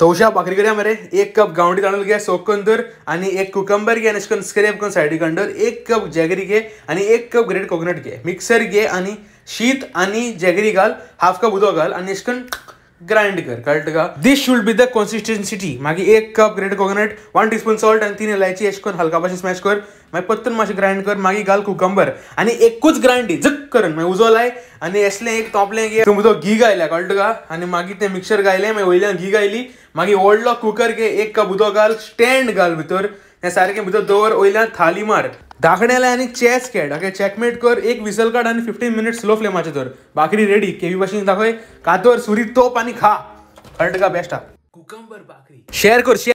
तवशा भाकरी करया मरे एक कप गांवठी तांदूळ घे सोकून तर आणि एक कुकंबर घे अशें स्क्रेप स्क्रॅप करून सायडीक एक कप जॅगरी घे आणि एक कप ग्रेट कोकोनट घे मिक्सर घे आणि शीत आणि जॅगरी घाल हाफ कप उदक घाल आणि ग्राइंड कर कळट का दिस शुड बी द कॉन्सिस्टन्सिटी मागीर एक cup grated coconut one teaspoon salt आनी तीन इलायची एश करून हलका भाशेन स्मॅश कर मागीर पत्तन मातशें ग्राइंड कर मागीर घाल कुकंबर आनी एकूच ग्राइंड झक करून मागीर उजो लाय आनी एसलें एक तोपलें घे घी गायल्या कळट का आनी मागीर तें मिक्सर गायलें मागीर वयल्यान घी गायली मागीर व्हडलो कुकर के एक कप उदक घाल स्टँड घाल भितर हें सारकें भितर दवर वयल्यान थाली मार धाकण्याला आणि चॅस खेळ ओके चॅकमेट कर एक विसल काढ आणि फिफ्टीन मिनिट स्लो फ्लेमाचे तर बाकरी रेडी केवी भाषेन दाखवे, कातोर सुरी तोप आणि खा हर्ट का बेस्ट हा कुकंबर बाकरी शेअर कर शेअर